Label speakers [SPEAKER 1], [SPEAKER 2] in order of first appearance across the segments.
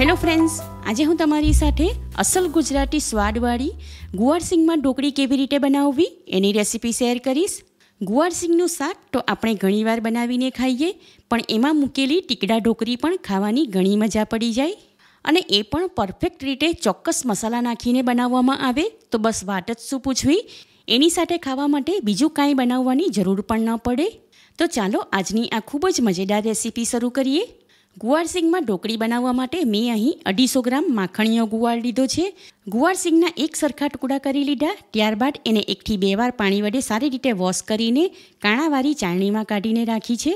[SPEAKER 1] hello friends આજે હું તમારી સાથે અસલ ગુજરાતી સ્વાદવાળી ગુવારસિંગમાં ઢોકળી કેવી રીતે બનાવવી એની રેસીપી શેર કરીશ ગુવારસિંગનું શાક તો આપણે ઘણીવાર બનાવીને ખાઈએ પણ એમાં મૂકેલી ટીકડા ઢોકળી પણ ખાવાની ઘણી મજા પડી જાય અને એ પણ પરફેક્ટ રીતે ચોક્કસ મસાલા નાખીને બનાવવામાં આવે તો બસ વાત જ શું પૂછવી એની સાથે ખાવા માટે બીજું કાંઈ બનાવવાની જરૂર પણ ન પડે તો ચાલો આજની આ ખૂબ જ મજેદાર રેસીપી શરૂ કરીએ ગુવારસિંગમાં ઢોકળી બનાવવા માટે મેં અહીં અઢીસો ગ્રામ માખણીયો ગુવાર લીધો છે ગુવારસિંગના એક સરખા ટુકડા કરી લીધા ત્યારબાદ એને એકથી બે વાર પાણી વડે સારી રીતે વોશ કરીને કાણાવાળી ચાળણીમાં કાઢીને રાખી છે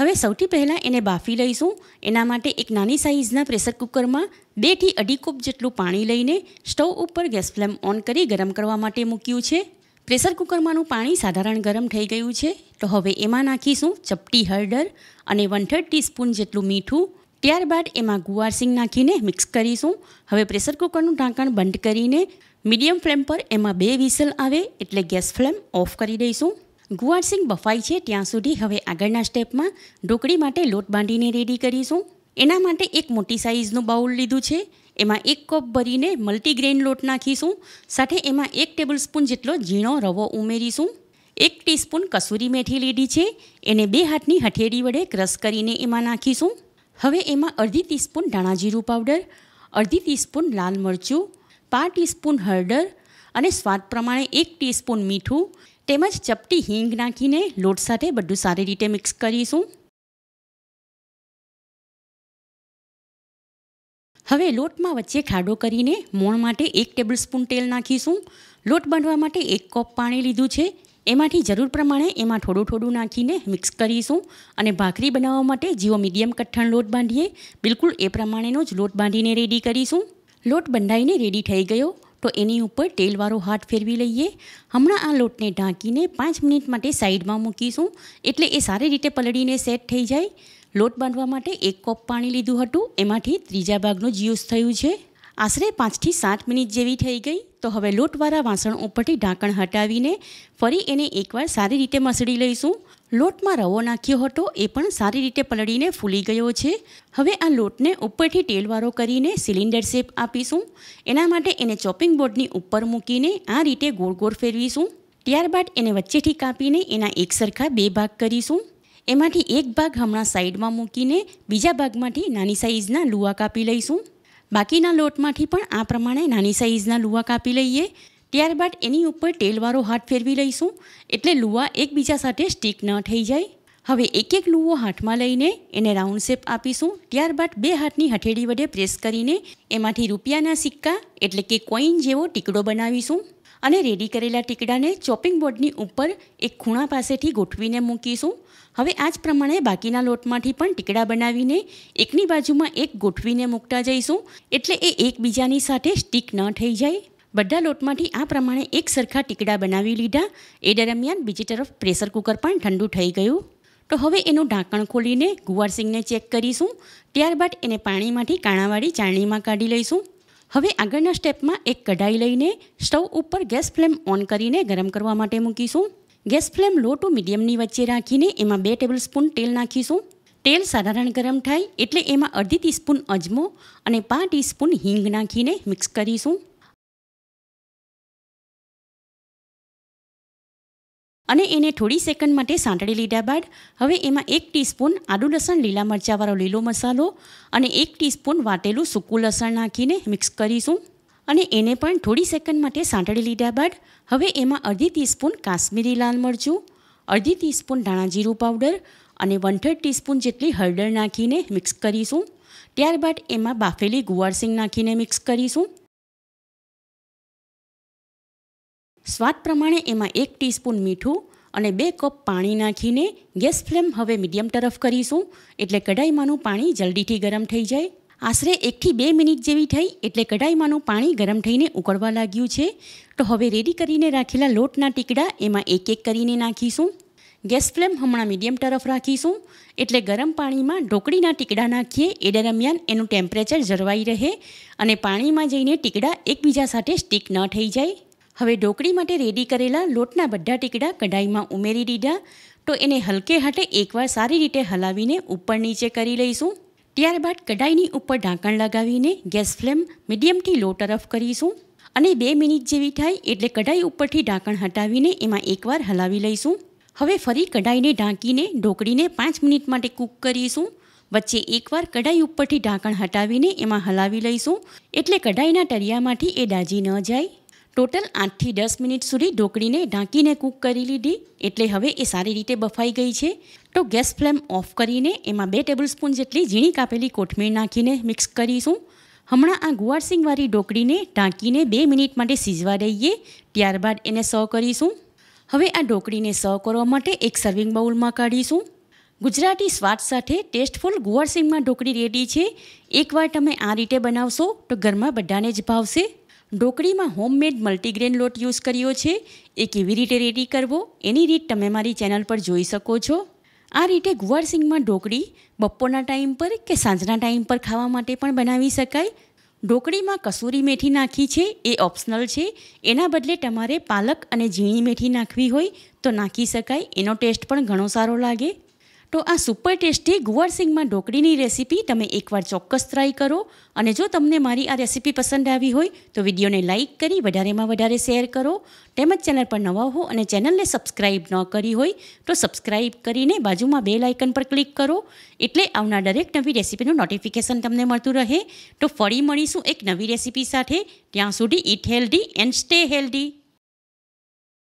[SPEAKER 1] હવે સૌથી પહેલાં એને બાફી લઈશું એના માટે એક નાની સાઇઝના પ્રેશર કુકરમાં બેથી અઢી કૂપ જેટલું પાણી લઈને સ્ટવ ઉપર ગેસ ફ્લેમ ઓન કરી ગરમ કરવા માટે મૂક્યું છે પ્રેશર કુકરમાંનું પાણી સાધારણ ગરમ થઈ ગયું છે તો હવે એમાં નાખીશું ચપટી હળદર અને વન થર્ડ ટીસ્પૂન જેટલું મીઠું ત્યારબાદ એમાં ગુવારસિંગ નાખીને મિક્સ કરીશું હવે પ્રેશર કુકરનું ઢાંકણ બંધ કરીને મીડિયમ ફ્લેમ પર એમાં બે વિસલ આવે એટલે ગેસ ફ્લેમ ઓફ કરી દઈશું ગુવારસિંગ બફાય છે ત્યાં સુધી હવે આગળના સ્ટેપમાં ઢોકળી માટે લોટ બાંધીને રેડી કરીશું એના માટે એક મોટી સાઇઝનું બાઉલ લીધું છે એમાં એક કપ ભરીને મલ્ટીગ્રેન લોટ નાખીશું સાથે એમાં એક ટેબલ સ્પૂન જેટલો ઝીણો રવો ઉમેરીશું એક ટીસ્પૂન કસૂરી મેથી લીધી છે એને બે હાથની હથેળી વડે ક્રશ કરીને એમાં નાખીશું હવે એમાં અડધી ટીસ્પૂન ધાણા જીરું પાવડર અડધી ટીસ્પૂન લાલ મરચું પાંચ ટીસ્પૂન હળદર અને સ્વાદ પ્રમાણે એક ટીસ્પૂન મીઠું તેમજ ચપટી હિંગ નાખીને લોટ સાથે બધું સારી રીતે મિક્સ કરીશું હવે લોટમાં વચ્ચે ખાડો કરીને મોણ માટે એક ટેબલસ્પૂન તેલ નાખીશું લોટ બાંધવા માટે એક કપ પાણી લીધું છે એમાંથી જરૂર પ્રમાણે એમાં થોડું થોડું નાખીને મિક્સ કરીશું અને ભાખરી બનાવવા માટે જેવો મીડિયમ કઠણ લોટ બાંધીએ બિલકુલ એ પ્રમાણેનો જ લોટ બાંધીને રેડી કરીશું લોટ બંધાઈને રેડી થઈ ગયો તો એની ઉપર તેલવાળો હાથ ફેરવી લઈએ હમણાં આ લોટને ઢાંકીને પાંચ મિનિટ માટે સાઈડમાં મૂકીશું એટલે એ સારી રીતે પલળીને સેટ થઈ જાય લોટ બાંધવા માટે એક કપ પાણી લીધું હતું એમાંથી ત્રીજા ભાગનું જ્યુસ થયું છે આશરે પાંચથી સાત મિનિટ જેવી થઈ ગઈ તો હવે લોટવાળા વાસણ ઉપરથી ઢાંકણ હટાવીને ફરી એને એકવાર સારી રીતે મસળી લઈશું લોટમાં રવો નાખ્યો હતો એ પણ સારી રીતે પલળીને ફૂલી ગયો છે હવે આ લોટને ઉપરથી તેલવાળો કરીને સિલિન્ડર શેપ આપીશું એના માટે એને ચોપિંગ બોર્ડની ઉપર મૂકીને આ રીતે ગોળ ગોળ ફેરવીશું ત્યારબાદ એને વચ્ચેથી કાપીને એના એકસરખા બે ભાગ કરીશું એમાંથી એક ભાગ હમણાં સાઈડમાં મૂકીને બીજા ભાગમાંથી નાની સાઈઝના લુવા કાપી લઈશું બાકીના લોટમાંથી પણ આ પ્રમાણે નાની સાઈઝના લુવા કાપી લઈએ ત્યારબાદ એની ઉપર તેલવાળો હાથ ફેરવી લઈશું એટલે લુવા એકબીજા સાથે સ્ટીક ન થઈ જાય હવે એક એક લુવો હાથમાં લઈને એને રાઉન્ડ શેપ આપીશું ત્યારબાદ બે હાથની હથેળી વડે પ્રેસ કરીને એમાંથી રૂપિયાના સિક્કા એટલે કે કોઈન જેવો ટીકડો બનાવીશું અને રેડી કરેલા ટીકડાને ચોપિંગ બોર્ડની ઉપર એક ખૂણા પાસેથી ગોઠવીને મૂકીશું હવે આ જ પ્રમાણે બાકીના લોટમાંથી પણ ટીકડા બનાવીને એકની બાજુમાં એક ગોઠવીને મૂકતા જઈશું એટલે એ એકબીજાની સાથે સ્ટીક ન થઈ જાય બધા લોટમાંથી આ પ્રમાણે એક સરખા ટીકડા બનાવી લીધા એ દરમિયાન બીજી તરફ પ્રેશર કુકર પણ ઠંડુ થઈ ગયું તો હવે એનું ઢાંકણ ખોલીને ગુવારસિંગને ચેક કરીશું ત્યારબાદ એને પાણીમાંથી કાણાવાળી ચાળણીમાં કાઢી લઈશું હવે આગળના સ્ટેપમાં એક કઢાઈ લઈને સ્ટવ ઉપર ગેસ ફ્લેમ ઓન કરીને ગરમ કરવા માટે મૂકીશું ગેસ ફ્લેમ લો ટુ મીડિયમની વચ્ચે રાખીને એમાં બે ટેબલ સ્પૂન તેલ નાખીશું તેલ સાધારણ ગરમ થાય એટલે એમાં અડધી ટીસ્પૂન અજમો અને પાંચ ટીસ્પૂન હિંગ નાખીને મિક્સ કરીશું અને એને થોડી સેકન્ડ માટે સાંતળી લીધા બાદ હવે એમાં એક ટીસ્પૂન આદુ લસણ લીલા મરચાંવાળો લીલો મસાલો અને એક ટીસ્પૂન વાટેલું સૂકું લસણ નાખીને મિક્સ કરીશું અને એને પણ થોડી સેકન્ડ માટે સાંતળી લીધા બાદ હવે એમાં અડધી ટીસ્પૂન કાશ્મીરી લાલ મરચું અડધી ટીસ્પૂન ધાણા જીરું પાવડર અને વન થર્ડ ટીસ્પૂન જેટલી હળદર નાખીને મિક્સ કરીશું ત્યારબાદ એમાં બાફેલી ગુવારસિંગ નાખીને મિક્સ કરીશું સ્વાદ પ્રમાણે એમાં એક ટીસ્પૂન મીઠું અને બે કપ પાણી નાખીને ગેસ ફ્લેમ હવે મીડિયમ તરફ કરીશું એટલે કઢાઈમાંનું પાણી જલ્દીથી ગરમ થઈ જાય આશરે એકથી બે મિનિટ જેવી થઈ એટલે કઢાઈમાંનું પાણી ગરમ થઈને ઉકળવા લાગ્યું છે તો હવે રેડી કરીને રાખેલા લોટના ટીકડા એમાં એક એક કરીને નાખીશું ગેસ ફ્લેમ હમણાં મીડિયમ તરફ રાખીશું એટલે ગરમ પાણીમાં ઢોકળીના ટીકડા નાખીએ એ દરમિયાન એનું ટેમ્પરેચર જળવાઈ રહે અને પાણીમાં જઈને ટીકડા એકબીજા સાથે સ્ટીક ન થઈ જાય હવે ઢોકળી માટે રેડી કરેલા લોટના બધા ટીકડા કઢાઈમાં ઉમેરી દીધા તો એને હલકે હાટે એકવાર સારી રીતે હલાવીને ઉપર નીચે કરી લઈશું ત્યારબાદ કઢાઈની ઉપર ઢાંકણ લગાવીને ગેસ ફ્લેમ મીડિયમથી લો તરફ કરીશું અને બે મિનિટ જેવી થાય એટલે કઢાઈ ઉપરથી ઢાંકણ હટાવીને એમાં એકવાર હલાવી લઈશું હવે ફરી કઢાઈને ઢાંકીને ઢોકળીને પાંચ મિનિટ માટે કૂક કરીશું વચ્ચે એકવાર કઢાઈ ઉપરથી ઢાંકણ હટાવીને એમાં હલાવી લઈશું એટલે કઢાઈના તળિયામાંથી એ દાજી ન જાય ટોટલ આઠથી દસ મિનિટ સુધી ઢોકળીને ઢાંકીને કૂક કરી લીધી એટલે હવે એ સારી રીતે બફાઈ ગઈ છે તો ગેસ ફ્લેમ ઓફ કરીને એમાં બે ટેબલસ્પૂન જેટલી ઝીણી કાપેલી કોથમીર નાખીને મિક્સ કરીશું હમણાં આ ગુવારસિંગવાળી ઢોકળીને ઢાંકીને બે મિનિટ માટે સીઝવા દઈએ ત્યારબાદ એને સર્વ કરીશું હવે આ ઢોકળીને સર્વ કરવા માટે એક સર્વિંગ બાઉલમાં કાઢીશું ગુજરાતી સ્વાદ સાથે ટેસ્ટફુલ ગુવારસિંગમાં ઢોકળી રેડી છે એકવાર તમે આ રીતે બનાવશો તો ઘરમાં બધાને જ ભાવશે ઢોકળીમાં હોમમેડ મલ્ટીગ્રેન લોટ યુઝ કર્યો છે એ કેવી રીતે રેડી કરવો એની રીત તમે મારી ચેનલ પર જોઈ શકો છો આ રીતે ગુવારસિંગમાં ઢોકળી બપોરના ટાઈમ પર કે સાંજના ટાઈમ પર ખાવા માટે પણ બનાવી શકાય ઢોકળીમાં કસૂરી મેથી નાખી છે એ ઓપ્શનલ છે એના બદલે તમારે પાલક અને ઝીણી મેથી નાખવી હોય તો નાખી શકાય એનો ટેસ્ટ પણ ઘણો સારો લાગે તો આ સુપર ટેસ્ટી ગુવારસિંગમાં ઢોકળીની રેસીપી તમે એકવાર ચોક્કસ ટ્રાય કરો અને જો તમને મારી આ રેસીપી પસંદ આવી હોય તો વિડીયોને લાઇક કરી વધારેમાં વધારે શેર કરો તેમજ ચેનલ પર નવા હો અને ચેનલને સબસ્ક્રાઇબ ન કરી હોય તો સબસ્ક્રાઇબ કરીને બાજુમાં બે લાઇકન પર ક્લિક કરો એટલે આવનાર દરેક નવી રેસીપીનું નોટિફિકેશન તમને મળતું રહે તો ફરી મળીશું એક નવી રેસીપી સાથે ત્યાં સુધી eat healthy and stay healthy